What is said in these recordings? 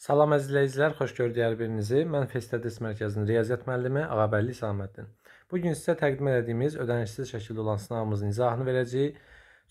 Salam əzizləyicilər, xoş gördük hər birinizi. Mən Festədis Mərkəzinin riyaziyyat müəllimi Ağabəyli Saməddin. Bugün sizə təqdim edədiyimiz ödənişsiz şəkildə olan sınavımızın izahını verəcəyik.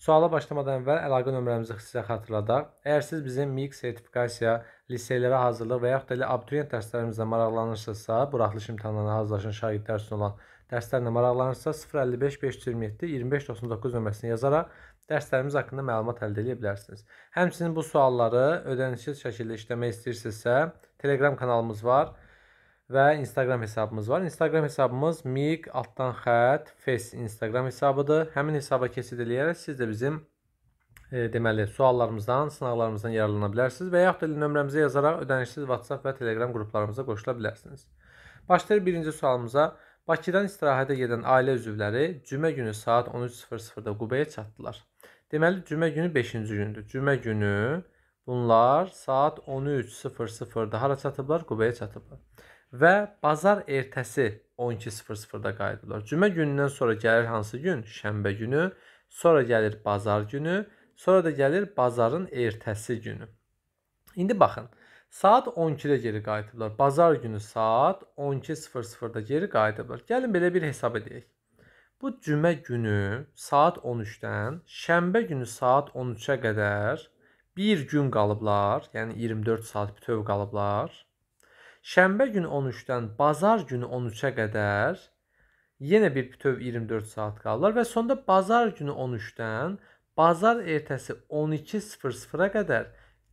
Suala başlamadan əvvəl əlaqə nömrəmizi sizə xatırladaq. Əgər siz bizim MİQ sertifikasiya, liseylərə hazırlıq və yaxud da elə abituriyent dərslərimizlə maraqlanırsınızsa, buraxılış imtahanlarına hazırlaşan şagirdlər üçün olan dərslərlə maraqlanırsınız, 055 527 2599 nömrəsini yazaraq dərslərimiz haqqında məlumat əldə edə bilərsiniz. Həmçinin bu sualları ödənişsiz şəkildə işləmək istəyirsinizsə, Telegram kanalımız var və Instagram hesabımız var. Instagram hesabımız miq altdan xət fes Instagram hesabıdır. Həmin hesaba keçid eləyərək siz də bizim e, deməli suallarımızdan, sınaqlarımızdan yararlana bilərsiniz və yaxud da nömrəmizə yazaraq ödənişsiz WhatsApp və Telegram qruplarımıza qoşula bilərsiniz. Başlayır birinci sualımıza. Bakıdan istirahətə gedən ailə üzvləri cümə günü saat 13:00-da Qubaya çatdılar. Deməli cümə günü 5-ci gündür. Cümə günü bunlar saat 13:00-da hara çatıblar? Qubaya çatıblar. Və bazar ertəsi 12:00-da qayıdıblar. Cümə günündən sonra gəlir hansı gün? Şənbə günü, sonra gəlir bazar günü, sonra da gəlir bazarın ertəsi günü. İndi baxın. Saat 12-də geri qayıtıblar. Bazar günü saat 12:00-da geri qayıdıblar. Gəlin belə bir hesab edək. Bu cümə günü saat 13-dən şənbə günü saat 13-ə qədər bir gün qalıblar, yəni 24 saat bütöv qalıblar. Şənbə günü 13-dən bazar günü 13-ə qədər yenə bir bütöv 24 saat qalıblar və sonda bazar günü 13-dən bazar ertəsi 12:00-a qədər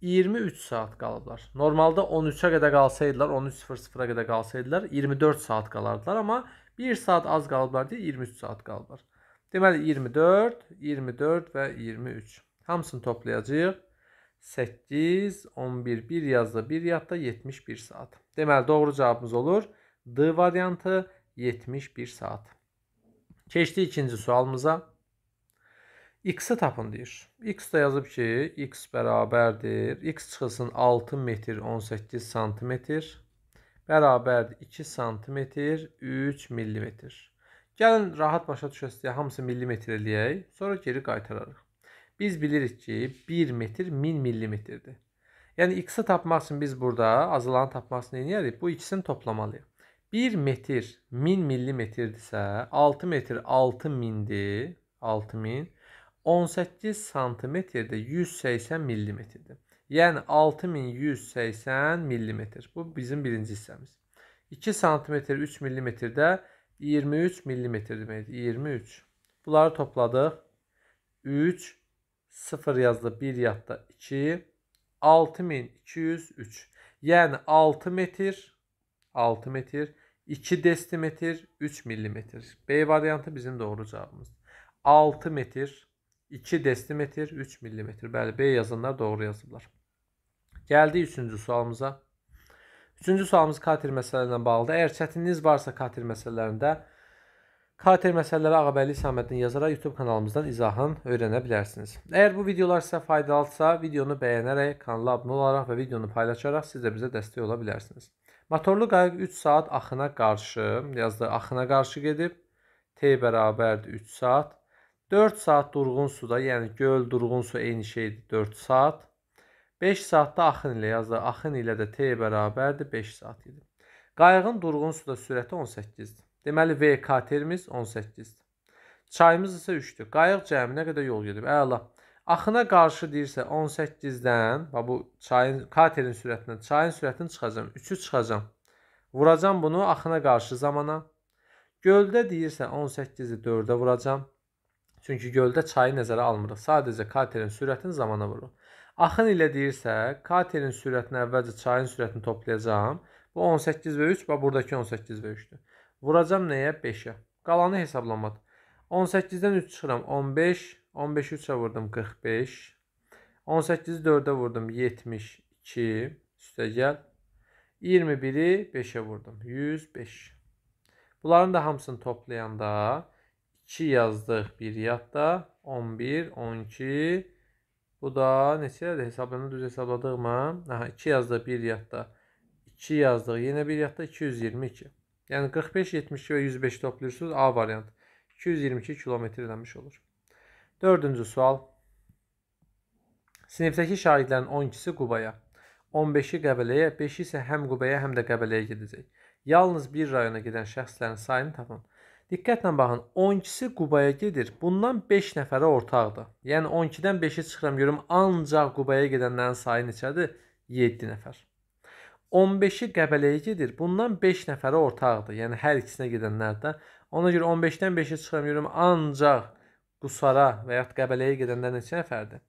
23 saat qalıblar. Normalda 13-ə qədər qalsaydılar, 13:00-a qədər qalsaydılar 24 saat qalardılar, amma 1 saat az qalıblar deyə 23 saat qalıblar. Deməli 24, 24 və 23. Hamısını toplayacağıq. 8, 11, 1 yazda 1 yadda 71 saat. Deməli doğru cavabımız olur. D variantı 71 saat. Keçdi ikinci sualımıza. X-i tapın deyir. X da yazıb ki, X bərabərdir. X çıxılsın 6 metr 18 santimetr bərabərdir 2 sm 3 mm. Gəlin rahat başa düşəsiz deyə hamısı millimetr eləyək, sonra geri qaytararıq. Biz bilirik ki, 1 metr 1000 millimetrdir. Yəni x-i tapmaq üçün biz burada azalanı tapmaq üçün eləyərik. Bu ikisini toplamalıyıq. 1 metr 1000 millimetrdirsə, 6 metr 6000-dir. 6000 18 santimetrdə 180 millimetrdir. Yəni 6180 mm. Bu bizim birinci hissəmiz. 2 sm 3 mm də 23 mm deməkdir. 23. Bunları topladıq. 3 0 yazdı 1 yadda 2 6203. Yəni 6 metr 6 metr 2 desimetr 3 millimetr. B variantı bizim doğru cavabımız. 6 metr 2 desimetr 3 millimetr. Bəli B yazanlar doğru yazıblar. Gəldik üçüncü sualımıza. Üçüncü sualımız katir məsələlərlə bağlıdır. Əgər çətinliyiniz varsa katir məsələlərində katir məsələləri Ağabəyli İsaməddin yazaraq YouTube kanalımızdan izahın öyrənə bilərsiniz. Əgər bu videolar sizə faydalıdsa, videonu bəyənərək, kanala abunə olaraq və videonu paylaşaraq siz də bizə dəstək ola bilərsiniz. Motorlu qayıq 3 saat axına qarşı, yazdı axına qarşı gedib, T bərabərdir 3 saat. 4 saat durğun suda, yəni göl, durğun su eyni şeydir 4 saat. 5 saatda axın ilə yazdı. Axın ilə də T bərabərdir 5 saat idi. Qayığın durğun suda sürəti 18-dir. Deməli VK terimiz 18-dir. Çayımız isə 3-dür. Qayıq cəmi nə qədər yol gedib? Əla. Axına qarşı deyirsə 18-dən, bax bu çayın katerin sürətindən çayın sürətini çıxacam, 3-ü çıxacam. Vuracam bunu axına qarşı zamana. Göldə deyirsə 18-i 4-ə vuracam. Çünki göldə çayı nəzərə almırıq. Sadəcə katerin sürətini zamana vururuq. Axın ilə deyirsə, katerin sürətini əvvəlcə çayın sürətini toplayacağam. Bu 18 və 3 və buradakı 18 və 3-dür. Vuracam nəyə? 5-ə. Qalanı hesablamadım. 18-dən 3 çıxıram. 15, 15-i 3-ə vurdum 45. 18-i 4-ə vurdum 72. Üstə gəl. 21-i 5-ə vurdum 105. Bunların da hamısını toplayanda 2 yazdıq bir yadda. 11, 12. Bu da neçədir? Hesabını düz hesabladıq mı? Aha, 2 yazdıq bir yadda. 2 yazdıq. Yenə bir yadda 222. Yəni 45, 72 və 105 toplayırsınız. A variantı. 222 kilometr eləmiş olur. Dördüncü sual. Sinifdəki şagirdlərin 12-si Qubaya, 15-i Qəbələyə, 5-i isə həm Qubaya, həm də Qəbələyə gedəcək. Yalnız bir rayona gedən şəxslərin sayını tapın. Diqqətlə baxın, 12-si Qubaya gedir. Bundan 5 nəfərə ortaqdır. Yəni 12-dən 5-i çıxıram, görüm ancaq Qubaya gedənlərin sayı neçədir? 7 nəfər. 15-i Qəbələyə gedir. Bundan 5 nəfərə ortaqdır. Yəni hər ikisinə gedənlər də. Ona görə 15-dən 5-i çıxıram, görüm ancaq Qusara və ya Qəbələyə gedənlər neçə nəfərdir?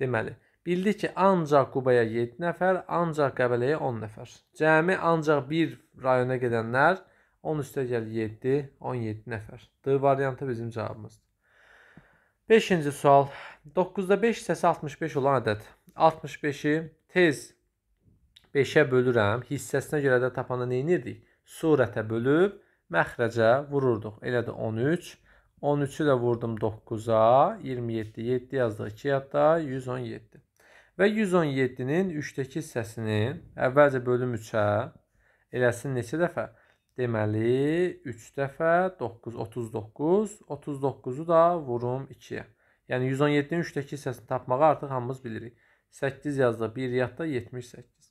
Deməli, bildik ki, ancaq Qubaya 7 nəfər, ancaq Qəbələyə 10 nəfər. Cəmi ancaq bir rayona gedənlər 10 üstə gəl 7, 17 nəfər. D variantı bizim cavabımızdır. 5-ci sual. 9-da 5 hissəsi 65 olan ədəd. 65-i tez 5-ə bölürəm. Hissəsinə görə də tapanda nə edirdik? Surətə bölüb məxrəcə vururduq. Elədir 13. 13-ü də vurdum 9-a. 27, 7 yazdıq 2 yadda. 117. Və 117-nin 3-dəki hissəsini əvvəlcə bölüm 3-ə eləsin neçə dəfə? Deməli 3 dəfə 9 39, 39-u da vurum 2-yə. Yəni 117-nin 3-dəki hissəsini tapmağı artıq hamımız bilirik. 8 yazda 1 yadda 78.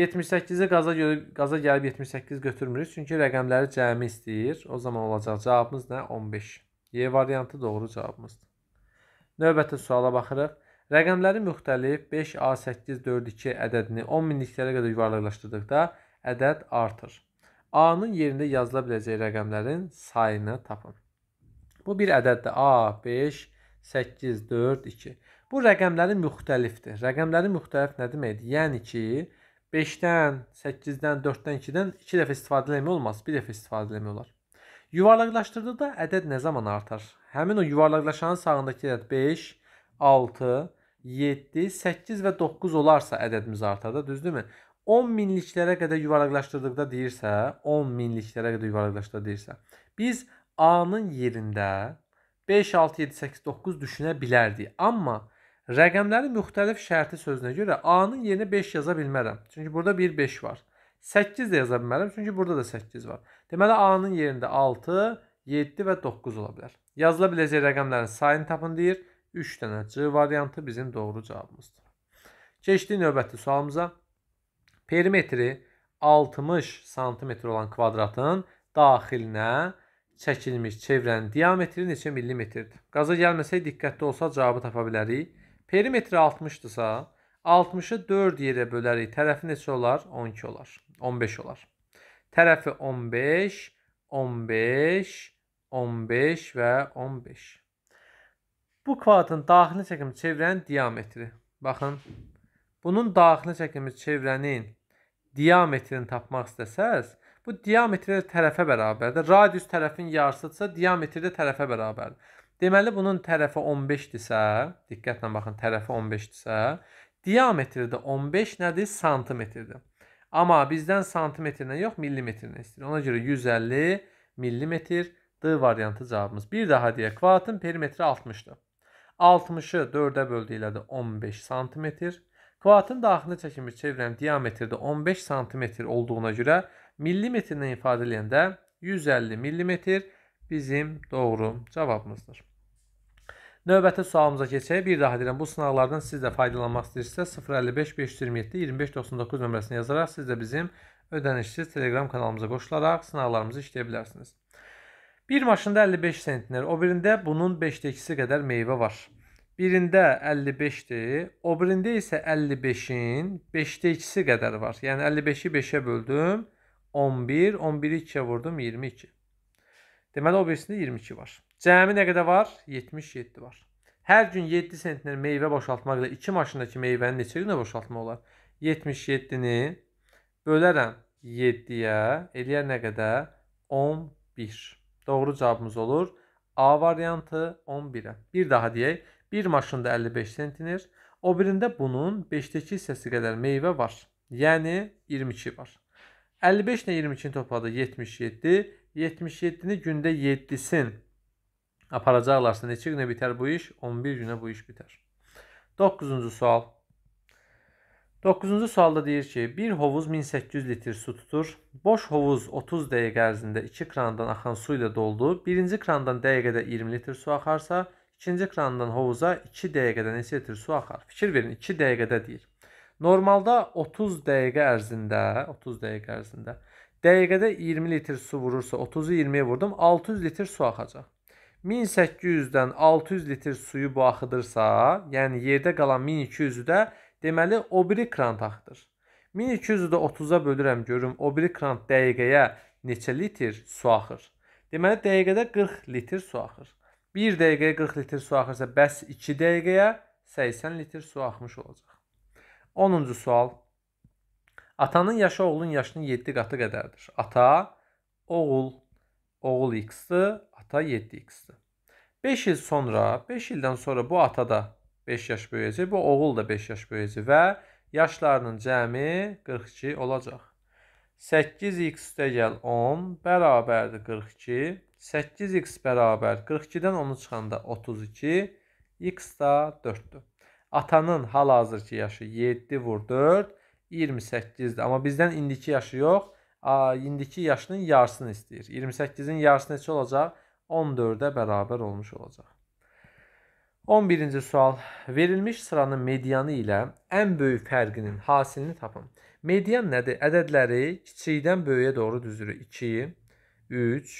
78-i qaza, görə, qaza gəlib 78 götürmürük. Çünki rəqəmləri cəmi istəyir. O zaman olacaq cavabımız nə? 15. Y variantı doğru cavabımızdır. Növbəti suala baxırıq. Rəqəmləri müxtəlif 5A842 ədədini 10 minliklərə qədər yuvarlaqlaşdırdıqda ədəd artır. A-nın yerində yazıla biləcək rəqəmlərin sayını tapın. Bu bir ədəddir. A, 5, 8, 4, 2. Bu rəqəmlərin müxtəlifdir. Rəqəmlərin müxtəlif nə deməkdir? Yəni ki, 5-dən, 8-dən, 4-dən, 2-dən 2 dəfə istifadə eləmək olmaz, 1 dəfə istifadə eləmək olar. Yuvarlaqlaşdırdıqda ədəd nə zaman artar? Həmin o yuvarlaqlaşanın sağındakı ədəd 5, 6, 7, 8 və 9 olarsa ədədimiz artar da, düzdürmü? 10 minliklərə qədər yuvarlaqlaşdırdıqda deyirsə, 10 minliklərə qədər yuvarlaqlaşdırdıqda deyirsə, biz A-nın yerində 5, 6, 7, 8, 9 düşünə bilərdik. Amma rəqəmlərin müxtəlif şərti sözünə görə A-nın yerinə 5 yaza bilmərəm. Çünki burada 1, 5 var. 8 də yaza bilmərəm, çünki burada da 8 var. Deməli, A-nın yerində 6, 7 və 9 ola bilər. Yazıla biləcək rəqəmlərin sayını tapın deyir. 3 dənə C variantı bizim doğru cavabımızdır. Keçdik növbəti sualımıza perimetri 60 sm olan kvadratın daxilinə çəkilmiş çevrənin diametri neçə millimetrdir? Qaza gəlməsək diqqətli olsa cavabı tapa bilərik. Perimetri 60-dırsa, 60-ı 4 yerə bölərik. Tərəfi neçə olar? 12 olar. 15 olar. Tərəfi 15, 15, 15 və 15. Bu kvadratın daxili çəkimi çevrənin diametri. Baxın, bunun daxili çəkimi çevrənin diametrini tapmaq istəsəz, bu diametri tərəfə bərabərdir. Radius tərəfin yarısıdsa, diametri də tərəfə bərabərdir. Deməli bunun tərəfi 15-dirsə, diqqətlə baxın, tərəfi 15-dirsə, diametri də 15 nədir? Santimetrdir. Amma bizdən santimetrlə yox, millimetrlə istəyir. Ona görə 150 millimetr D variantı cavabımız. Bir daha deyək, kvadratın perimetri 60-dır. 60-ı 4-ə böldükdə 15 santimetr. Kvadratın daxilini çəkilmiş çevrənin diametrdə 15 sm olduğuna görə millimetrlə ifadə edəndə 150 mm bizim doğru cavabımızdır. Növbəti sualımıza keçək. Bir daha deyirəm, bu sınaqlardan siz də faydalanmaq istəyirsinizsə 055 527 2599 nömrəsini yazaraq siz də bizim ödənişsiz Telegram kanalımıza qoşularaq sınaqlarımızı işləyə bilərsiniz. Bir maşında 55 sentner, o birində bunun 5-2-si qədər meyvə var. Birində 55-dir. O birində isə 55-in 5-də 2-si qədər var. Yəni 55-i 5-ə böldüm. 11, 11-i 2-yə vurdum, 22. Deməli, o birisində 22 var. Cəmi nə qədər var? 77 var. Hər gün 7 sentner meyvə boşaltmaqla 2 maşındakı meyvəni neçə günə boşaltmaq olar? 77-ni bölərəm 7-yə, eləyər nə qədər? 11. Doğru cavabımız olur. A variantı 11-ə. Bir daha deyək. Bir maşında 55 sentinir. O birində bunun 5-dəki hissəsi qədər meyvə var. Yəni 22 var. 55 ilə 22-ni topladı 77. 77-ni gündə 7-sin aparacaqlarsa neçə günə bitər bu iş? 11 günə bu iş bitər. 9-cu sual. 9-cu sualda deyir ki, bir hovuz 1800 litr su tutur. Boş hovuz 30 dəqiqə ərzində 2 krandan axan su ilə doldu. Birinci krandan dəqiqədə 20 litr su axarsa, İkinci krandan hovuza 2 dəqiqədə neçə litr su axar? Fikir verin, 2 dəqiqədə deyir. Normalda 30 dəqiqə ərzində, 30 dəqiqə ərzində dəqiqədə 20 litr su vurursa, 30-u 20-yə vurdum, 600 litr su axacaq. 1800-dən 600 litr suyu bu axıdırsa, yəni yerdə qalan 1200-ü də deməli o biri krant axıdır. 1200-ü də 30-a bölürəm görüm o biri krant dəqiqəyə neçə litr su axır? Deməli dəqiqədə 40 litr su axır. 1 dəqiqəyə 40 litr su axırsa, bəs 2 dəqiqəyə 80 litr su axmış olacaq. 10-cu sual. Atanın yaşı oğlun yaşının 7 qatı qədərdir. Ata, oğul, oğul x-dir, ata 7x-dir. 5 il sonra, 5 ildən sonra bu ata da 5 yaş böyüyəcək, bu oğul da 5 yaş böyüyəcək və yaşlarının cəmi 42 olacaq. 8x üstə gəl 10 bərabərdir 42. 8x bərabər 42-dən 10-u çıxanda 32, x da 4-dür. Atanın hal-hazır ki yaşı 7 vur 4, 28-dir. Amma bizdən indiki yaşı yox, indiki yaşının yarısını istəyir. 28-in yarısı neçə olacaq? 14-ə bərabər olmuş olacaq. 11-ci sual. Verilmiş sıranın medianı ilə ən böyük fərqinin hasilini tapın. Median nədir? Ədədləri kiçikdən böyüyə doğru düzürük. 2, 3,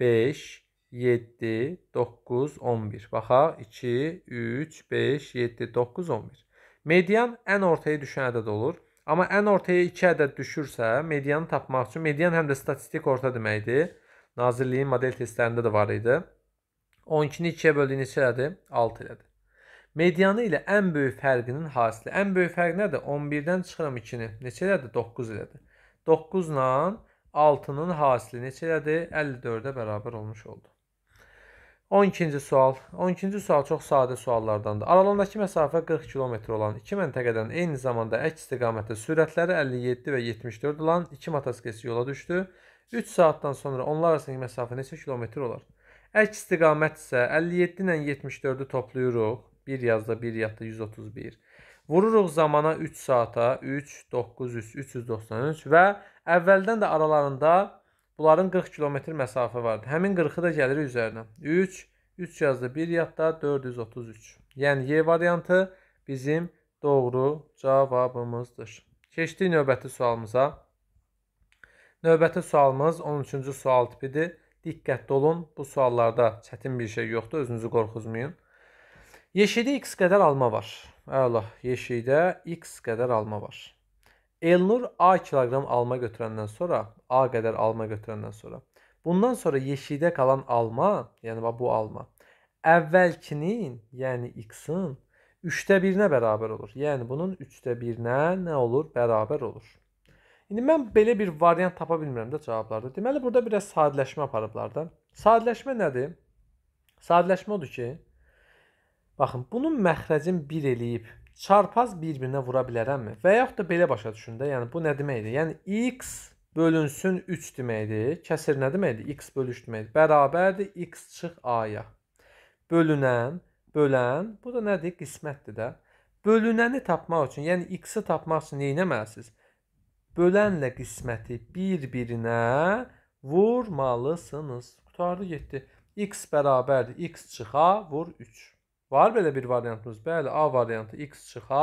5, 7, 9, 11. Baxaq 2, 3, 5, 7, 9, 11. Median ən ortaya düşən ədəd olur. Amma ən ortaya 2 ədəd düşürsə, medianı tapmaq üçün median həm də statistik orta deməkdir. Nazirliyin model testlərində də var idi. 12-ni 2-yə böldüyü neçə elədir? 6 elədir. Medianı ilə ən böyük fərqinin hasili. Ən böyük fərq nədir? 11-dən çıxıram 2-ni. Neçə elədir? 9 elədir. 9 ilə 6-nın hasili neçələdir? 54-ə bərabər olmuş oldu. 12-ci sual. 12-ci sual çox sadə suallardandır. Aralarındakı məsafə 40 km olan iki məntəqədən eyni zamanda əks istiqamətdə sürətləri 57 və 74 olan iki motosikletçi yola düşdü. 3 saatdan sonra onlar arasındakı məsafə neçə kilometr olar? Əks istiqamət isə 57 ilə 74-ü toplayırıq. 1 yazda, 1 yadda 131. Vururuq zamana 3 saata 3, 900, 393 və əvvəldən də aralarında bunların 40 kilometr məsafə vardı. Həmin 40-ı da gəlir üzərinə. 3, 3 yazdı 1 yadda 433. Yəni Y variantı bizim doğru cavabımızdır. Keçdik növbəti sualımıza. Növbəti sualımız 13-cü sual tipidir. Diqqətli olun, bu suallarda çətin bir şey yoxdur, özünüzü qorxuzmayın. Yeşikdə x qədər alma var. Əla, yeşikdə x qədər alma var. Elnur A kiloqram alma götürəndən sonra, A qədər alma götürəndən sonra. Bundan sonra yeşikdə qalan alma, yəni bu alma, əvvəlkinin, yəni x-in 3də 1-nə bərabər olur. Yəni bunun 3də 1-nə nə olur? Bərabər olur. İndi mən belə bir variant tapa bilmirəm də cavablarda. Deməli, burada biraz sadələşmə aparıblar da. Sadələşmə nədir? Sadələşmə odur ki, Baxın, bunun məxrəcin 1 eləyib çarpaz bir-birinə vura bilərəmmi? Və yaxud da belə başa düşün də, yəni bu nə deməkdir? Yəni x bölünsün 3 deməkdir. Kəsir nə deməkdir? x bölüş deməkdir. Bərabərdir x çıx a-ya. Bölünən, bölən, bu da nədir? Qismətdir də. Bölünəni tapmaq üçün, yəni x-i tapmaq üçün nə etməlisiniz? Bölənlə qisməti bir-birinə vurmalısınız. Qurtardı getdi. x bərabərdir x çıxa vur 3. Var belə bir variantımız. Bəli, A variantı x çıxa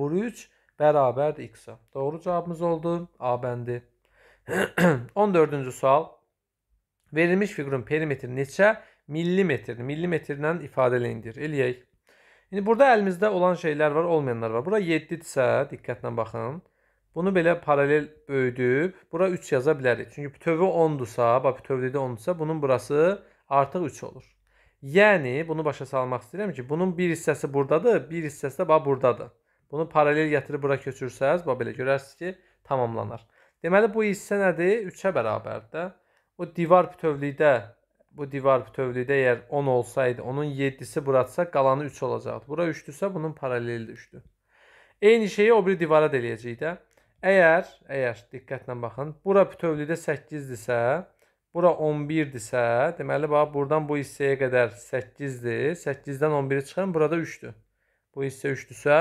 vur 3 bərabərdir x-ə. Doğru cavabımız oldu. A bəndi. 14-cü sual. Verilmiş fiqurun perimetri neçə millimetrdir? Millimetrlə ifadə eləyindir. Eləyək. İndi burada əlimizdə olan şeylər var, olmayanlar var. Bura 7-dirsə, diqqətlə baxın. Bunu belə paralel böyüdüb bura 3 yaza bilərik. Çünki bütövi 10-dursa, bax bütövlükdə 10-dursa bunun burası artıq 3 olur. Yəni bunu başa salmaq istəyirəm ki, bunun bir hissəsi burdadır, bir hissəsi də bax burdadır. Bunu paralel gətirib bura köçürsəz, bax belə görərsiniz ki, tamamlanar. Deməli bu hissə nədir? 3-ə bərabərdir də. O divar bütövlükdə bu divar bütövlükdə əgər 10 olsaydı, onun 7-si buratsa, qalanı 3 olacaqdı. Bura 3-dürsə, bunun paraleli 3-dür. Eyni şeyi o biri divara da eləyəcəyik də. Əgər, əgər diqqətlə baxın, bura bütövlükdə 8-dirsə, Bura 11-dirsə, deməli bax buradan bu hissəyə qədər 8-dir. 8-dən 11-i çıxarın, burada 3-dür. Bu hissə 3-dürsə,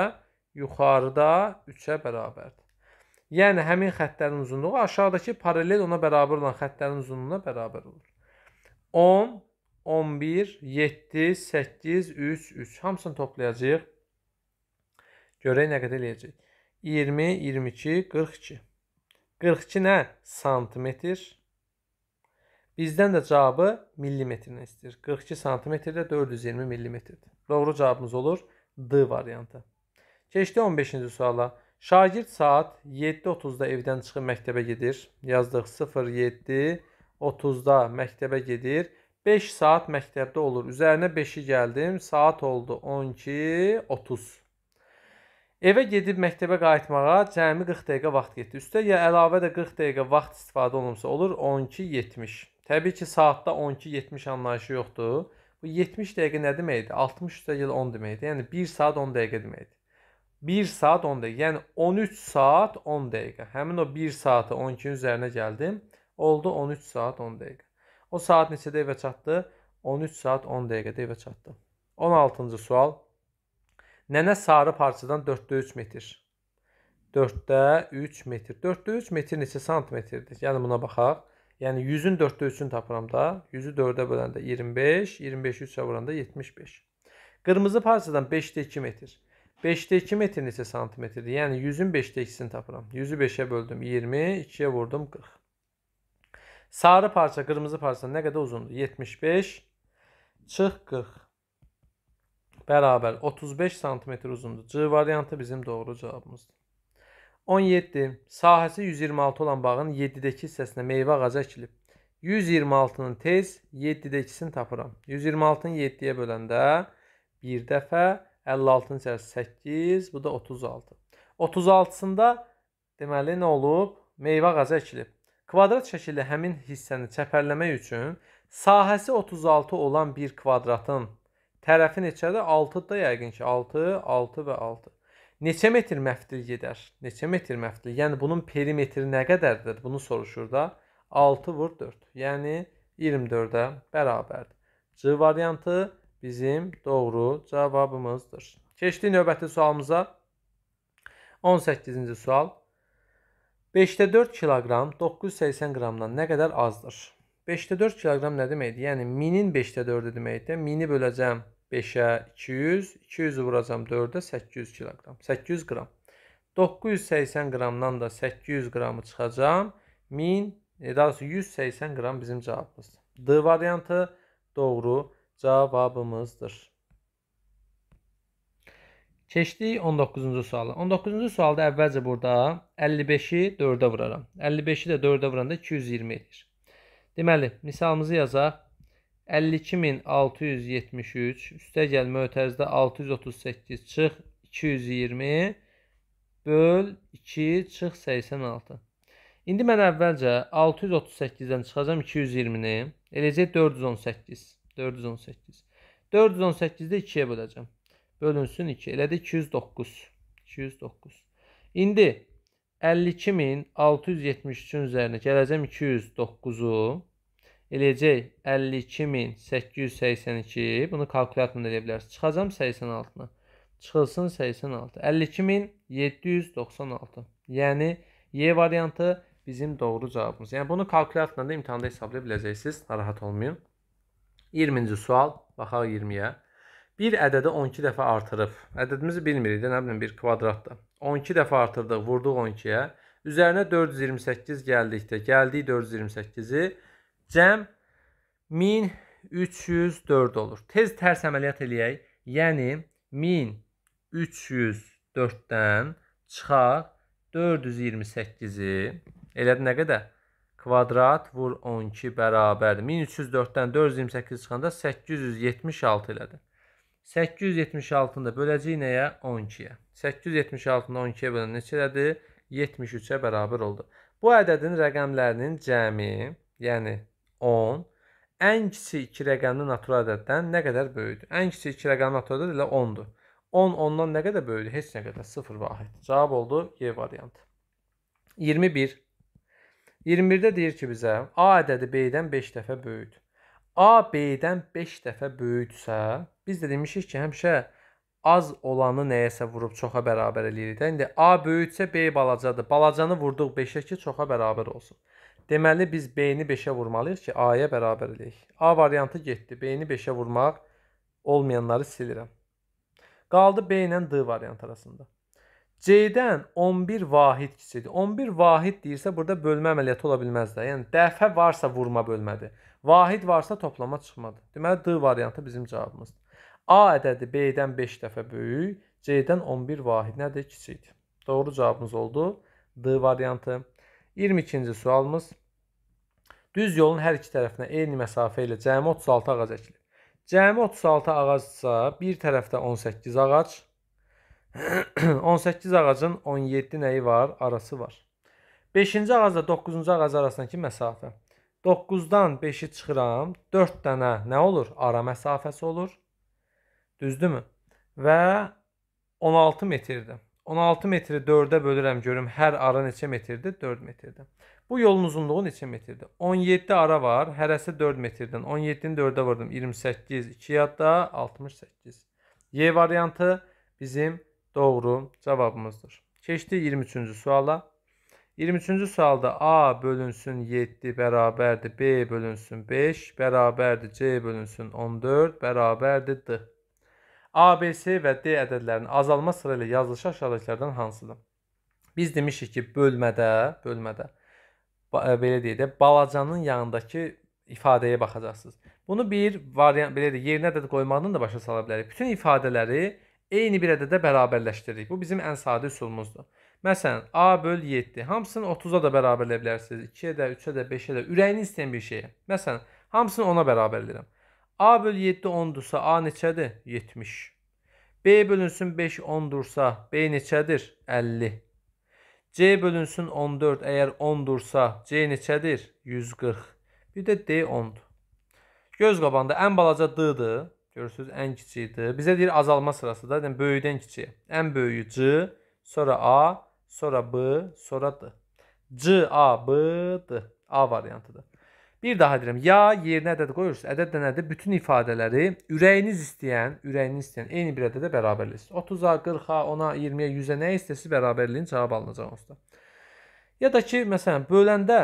yuxarıda 3-ə bərabərdir. Yəni həmin xəttlərin uzunluğu aşağıdakı paralel ona bərabər olan xəttlərin uzunluğuna bərabər olur. 10, 11, 7, 8, 3, 3. Hamısını toplayacağıq. Görək nə qədər eləyəcək. 20, 22, 42. 42 nə? Santimetr. Bizdən də cavabı millimetrlə istəyir. 42 sm-də 420 millimetrdir. Doğru cavabımız olur D variantı. Keçdi 15-ci suala. Şagird saat 7:30-da evdən çıxıb məktəbə gedir. Yazdıq 07:30-da məktəbə gedir. 5 saat məktəbdə olur. Üzərinə 5-i gəldim. Saat oldu 12:30. Evə gedib məktəbə qayıtmağa cəmi 40 dəqiqə vaxt getdi. Üstəgə əlavə də 40 dəqiqə vaxt istifadə olunsa olur 12:70. Təbii ki, saatda 12:70 anlayışı yoxdur. Bu 70 dəqiqə nə deməkdir? 60 üstəgəl 10 deməkdir. Yəni 1 saat 10 dəqiqə deməkdir. 1 saat 10 dəqiqə, yəni 13 saat 10 dəqiqə. Həmin o 1 saatı 12-nin üzərinə gəldim. Oldu 13 saat 10 dəqiqə. O saat neçədə evə çatdı? 13 saat 10 dəqiqədə evə çatdı. 16-cı sual. Nənə sarı parçadan 4-də 3 metr. 4-də 3 metr. 4-də 3 metr neçə santimetrdir? Yəni buna baxaq. Yəni 100-ün 4-də 3-ünü tapıram da. 100-ü 4-ə böləndə 25, 25-i 3-ə vuranda 75. Qırmızı parçadan 5-də 2 metr. 5-də 2 metr neçə santimetrdir? Yəni 100-ün 5-də 2-sini tapıram. 100-ü 5-ə böldüm 20, 2-yə vurdum 40. Sarı parça, qırmızı parça nə qədər uzundur? 75, çıx 40 bərabər 35 sm uzundur. C variantı bizim doğru cavabımızdır. 17. Sahəsi 126 olan bağın 7-dəki hissəsinə meyvə ağacı əkilib. 126-nın tez 7-də 2-sini tapıram. 126-nı 7-yə böləndə 1 dəfə 56-nın içərisində 8, bu da 36. 36-sında deməli nə olub? Meyvə ağacı əkilib. Kvadrat şəkildə həmin hissəni çəpərləmək üçün sahəsi 36 olan bir kvadratın Tərəfi neçədir? 6-dır yəqin ki, 6, 6 və 6. Neçə metr məftil gedər? Neçə metr məftil? Yəni bunun perimetri nə qədərdir? Bunu soruşur da. 6 vur 4. Yəni 24-ə bərabərdir. C variantı bizim doğru cavabımızdır. Keçdik növbəti sualımıza. 18-ci sual. 5-də 4 kiloqram 980 qramdan nə qədər azdır? 5-də 4 kiloqram nə deməkdir? Yəni 1000-in 5-də 4-ü deməkdir. 1000-i böləcəm 4 5-ə 200, 200 vuracam 4-ə 800 kiloqram, 800 qram. 980 qramdan da 800 qramı çıxacam. 1000, e, daha doğrusu 180 qram bizim cavabımızdır. D variantı doğru cavabımızdır. Keçdik 19-cu sualı. 19-cu sualda əvvəlcə burada 55-i 4-ə vuraram. 55-i də 4-ə vuranda 220 edir. Deməli, misalımızı yazaq. 52673 üstəgəl mötərizdə 638 çıx 220 böl 2 çıx 86. İndi mən əvvəlcə 638-dən çıxacam 220-ni, eləcə 418. 418. 418-də 2-yə böləcəm. Bölünsün 2. Elədi 209. 209. İndi 52673-ün üzərinə gələcəm 209-u eləyəcək 52882. Bunu kalkulyatorla eləyə bilərsiniz. Çıxacam 86-na. Çıxılsın 86. 52796. Yəni Y variantı bizim doğru cavabımız. Yəni bunu kalkulyatorla da imtahanda hesablaya biləcəksiniz. Narahat olmayın. 20-ci sual. Baxaq 20-yə. Bir ədədi 12 dəfə artırıb. Ədədimizi bilmirik də, nə bilim bir kvadratdır. 12 dəfə artırdıq, vurduq 12-yə. Üzərinə 428 gəldikdə, gəldik 428-i cəm 1304 olur. Tez tərs əməliyyat eləyək. Yəni 1304-dən çıxaq 428-i elədi nə qədər? Kvadrat vur 12 bərabərdir. 1304-dən 428 çıxanda 876 elədi. 876-nı da böləcəyik nəyə? 12-yə. 876-nı 12-yə bölən neçə elədi? 73-ə bərabər oldu. Bu ədədin rəqəmlərinin cəmi, yəni 10 ən kiçik 2 rəqəmli natural ədəddən nə qədər böyükdür? Ən kiçik 2 rəqəmli natural ədəd elə 10-dur. 10 ondan nə qədər böyükdür? Heç nə qədər. 0 vahid. Cavab oldu Y variantı. 21. 21-də deyir ki bizə A ədədi B-dən 5 dəfə böyükdür. A B-dən 5 dəfə böyükdürsə, biz də demişik ki, həmişə az olanı nəyəsə vurub çoxa bərabər eləyirik də. İndi A böyüksə B balacadır. Balacanı vurduq 5-ə ki, çoxa bərabər olsun. Deməli biz B-ni 5-ə vurmalıyıq ki, A-ya bərabər eləyək. A variantı getdi. B-ni 5-ə vurmaq olmayanları silirəm. Qaldı B ilə D variantı arasında. C-dən 11 vahid kiçildi. 11 vahid deyirsə burada bölmə əməliyyatı ola bilməz də. Yəni dəfə varsa vurma bölmədir. Vahid varsa toplama çıxmadı. Deməli D variantı bizim cavabımızdır. A ədədi B-dən 5 dəfə böyük, C-dən 11 vahid nədir? Kiçikdir. Doğru cavabımız oldu D variantı. 22-ci sualımız. Düz yolun hər iki tərəfinə eyni məsafə ilə cəmi 36 ağac əkilir. Cəmi 36 ağacsa bir tərəfdə 18 ağac, 18 ağacın 17 nəyi var? Arası var. 5-ci ağacla 9-cu ağac arasındakı məsafə. 9-dan 5-i çıxıram, 4 dənə nə olur? Ara məsafəsi olur. Düzdürmü? Və 16 metrdir. 16 metri 4'e bölürəm görüm hər ara neçə metrdir? 4 metrdir. Bu yolun uzunluğu neçə metrdir? 17 ara var. Hərəsi 4 metrdən. 17-ni 4-ə vurdum. 28. 2 yadda 68. Y variantı bizim doğru cavabımızdır. Keçdik 23-cü suala. 23-cü sualda A bölünsün 7 bərabərdir. B bölünsün 5 bərabərdir. C bölünsün 14 bərabərdir. D. A, B, C və D ədədlərinin azalma sıra ilə yazılışı aşağıdakilərdən hansıdır? Biz demişik ki, bölmədə, bölmədə e, belə deyək də, balacanın yanındakı ifadəyə baxacaqsınız. Bunu bir variant belə də yerinə ədəd qoymaqdan da başa sala bilərik. Bütün ifadələri eyni bir ədədə bərabərləşdiririk. Bu bizim ən sadə üsulumuzdur. Məsələn, A böl 7. Hamısını 30-a da bərabərləyə bilərsiniz. 2-yə də, 3-ə də, 5-ə də. Ürəyiniz istəyən bir şeyə. Məsələn, hamısını 10-a bərabərləyirəm. A böl 7 10-dursa A neçədir? 70. B bölünsün 5 10-dursa B neçədir? 50. C bölünsün 14 əgər 10-dursa C neçədir? 140. Bir də D 10-dur. Göz qabağında ən balaca D-dir. Görürsünüz, ən kiçiyidir. Bizə deyir azalma sırası da, yəni böyüydən kiçiyə. Ən böyüyü C, sonra A, sonra B, sonra D. C, A, B, D. A variantıdır. Bir daha deyirəm, ya yerinə ədəd qoyursunuz. Ədəd də nədir? Bütün ifadələri ürəyiniz istəyən, ürəyiniz istəyən eyni bir ədədə bərabərləyirsiniz. 30-a, 40-a, 10-a, 20-yə, 100-ə nə istəyirsiniz bərabərliyin cavabı alınacaq onsuz da. Ya da ki, məsələn, böləndə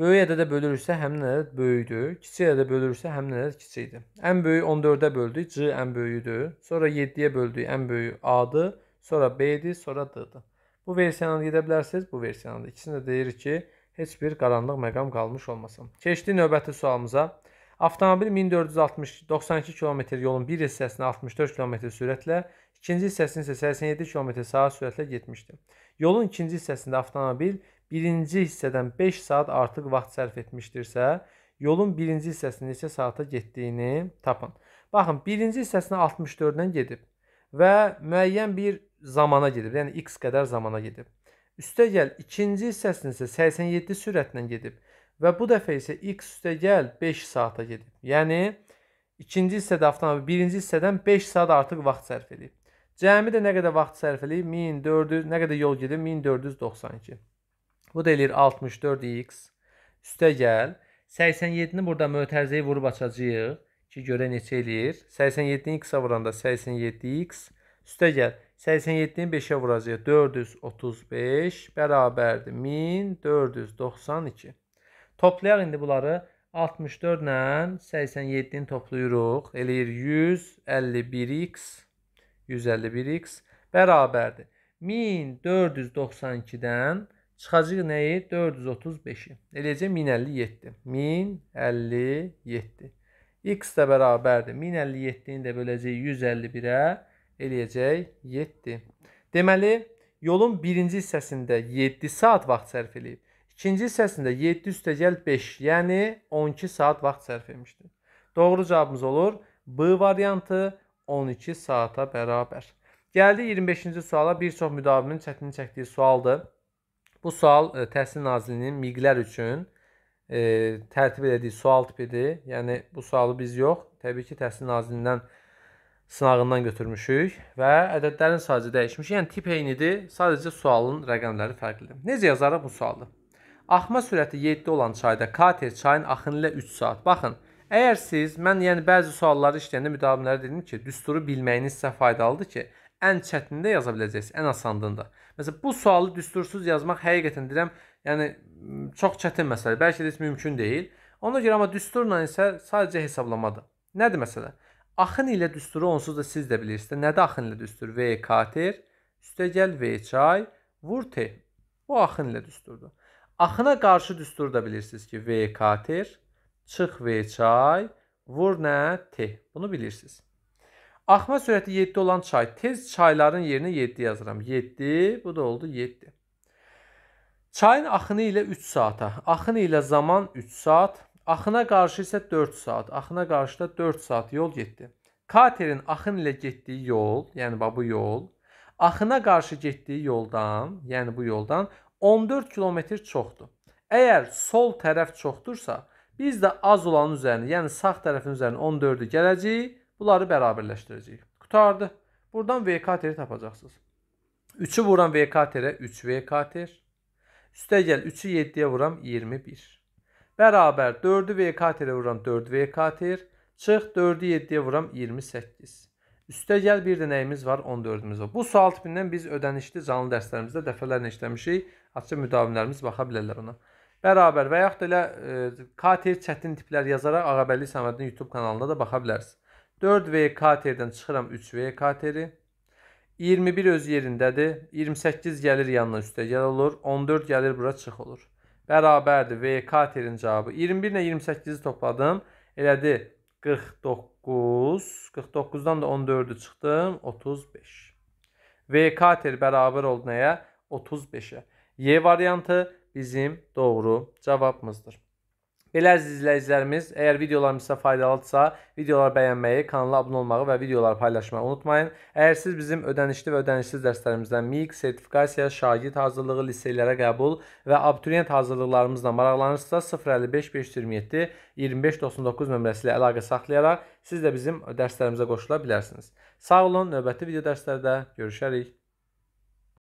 böyük ədədə bölürsə həmin ədəd böyükdür, kiçik ədədə bölürsə həmin ədəd kiçikdir. Ən böyüyü 14-ə böldük, C ən böyüyüdür. Sonra 7-yə böldük, ən böyüyü A-dır, sonra B-dir, sonra D-dir. Bu versiyanı da edə bilərsiniz, bu versiyanı da. İkisini də deyirik ki, heç bir qaranlıq məqam qalmış olmasın. Keçdi növbəti sualımıza. Avtomobil 1460-92 km yolun bir hissəsini 64 km sürətlə, ikinci hissəsini isə 87 km/saat sürətlə getmişdi. Yolun ikinci hissəsində avtomobil birinci hissədən 5 saat artıq vaxt sərf etmişdirsə, yolun birinci hissəsində isə saata getdiyini tapın. Baxın, birinci hissəsini 64-dən gedib və müəyyən bir zamana gedib, yəni x qədər zamana gedib. Üstəgəl ikinci hissəsinin isə 87 sürətlə gedib və bu dəfə isə x üstəgəl 5 saata gedib. Yəni ikinci hissədə avtomobil birinci hissədən 5 saat artıq vaxt sərf edib. Cəmi də nə qədər vaxt sərf edib? 1400 nə qədər yol gedib? 1492. Bu da eləyir 64x üstəgəl 87-ni burada mötərizəyə vurub açacağıq ki, görə neçə eləyir? 87-ni x-a vuranda 87x üstəgəl 87-ni 5-ə vuracağıq. 435 bərabərdir 1492. Toplayaq indi bunları. 64 ilə 87-ni toplayırıq. Eləyir 151x. 151x bərabərdir. 1492-dən çıxacaq nəyi? 435-i. Eləyəcək 1057. 1057. x də bərabərdir. 1057-ni də böləcəyik 151-ə eləyəcək 7. Deməli, yolun birinci hissəsində 7 saat vaxt sərf eləyib. İkinci hissəsində 7 üstəgəl 5, yəni 12 saat vaxt sərf etmişdir. Doğru cavabımız olur B variantı 12 saata bərabər. Gəldi 25-ci suala. Bir çox müdavimin çətinlik çəkdiyi sualdır. Bu sual e, Təhsil Nazirliyinin miqlər üçün e, tərtib elədiyi sual tipidir. Yəni bu sualı biz yox, təbii ki, Təhsil Nazirliyindən sınağından götürmüşük və ədədlərin sadəcə dəyişmişik. Yəni tip eynidir, sadəcə sualın rəqəmləri fərqlidir. Necə yazarıq bu sualı? Axma sürəti 7 olan çayda Kater çayın axını ilə 3 saat. Baxın, əgər siz mən yəni bəzi sualları işləyəndə müdavimlərə dedim ki, düsturu bilməyiniz sizə faydalıdır ki, ən çətinində yaza biləcəksiniz, ən asandında. Məsələn, bu sualı düstursuz yazmaq həqiqətən deyirəm, yəni çox çətin məsələdir. Bəlkə də heç mümkün deyil. Ona görə amma düsturla isə sadəcə hesablamadır. Nədir məsələ? Axın ilə düsturu onsuz da siz də bilirsiniz. Nədir axın ilə düstur? V kater, üstəgəl V çay, vur T. Bu axın ilə düsturdur. Axına qarşı düstur da bilirsiniz ki, V kater, çıx V çay, vur nə T. Bunu bilirsiniz. Axma sürəti 7 olan çay. Tez çayların yerinə 7 yazıram. 7, bu da oldu 7. Çayın axını ilə 3 saata, axını ilə zaman 3 saat, Axına qarşı isə 4 saat, axına qarşı da 4 saat yol getdi. Katerin axın ilə getdiyi yol, yəni bax bu yol, axına qarşı getdiyi yoldan, yəni bu yoldan 14 kilometr çoxdur. Əgər sol tərəf çoxdursa, biz də az olanın üzərinə, yəni sağ tərəfin üzərinə 14-ü gələcəyik, bunları bərabərləşdirəcəyik. Qutardı. Buradan V kateri tapacaqsınız. 3-ü vuran V katerə 3 V kater. Üstə gəl 3-ü 7-yə vuram 21. Bərabər 4-ü V katirə vuram 4 V katir. Çıx 4-ü 7-yə vuram 28. Üstə gəl bir də nəyimiz var 14-ümüz var. Bu sual tipindən biz ödənişli canlı dərslərimizdə dəfələrlə işləmişik. Açıq müdavimlərimiz baxa bilərlər ona. Bərabər və yaxud da elə e, katir çətin tiplər yazaraq Ağabəyli Səmədin YouTube kanalında da baxa bilərsiniz. 4V katerdən çıxıram 3V kateri. 21 öz yerindədir. 28 gəlir yanına üstə gəl olur. 14 gəlir bura çıx olur bərabərdir. VK terin cavabı. 21 ilə 28-i topladım. Elədi 49. 49-dan da 14-ü çıxdım. 35. VK ter bərabər oldu nəyə? 35-ə. Y variantı bizim doğru cavabımızdır. Belə əziz izləyicilərimiz, əgər videolarımız sizə faydalıdırsa, videoları bəyənməyi, kanala abunə olmağı və videoları paylaşmağı unutmayın. Əgər siz bizim ödənişli və ödənişsiz dərslərimizdən MİQ, sertifikasiya, şagird hazırlığı, liseylərə qəbul və abituriyent hazırlıqlarımızla maraqlanırsınızsa 055 527 2599 nömrəsi ilə əlaqə saxlayaraq siz də bizim dərslərimizə qoşula bilərsiniz. Sağ olun, növbəti video dərslərdə görüşərik.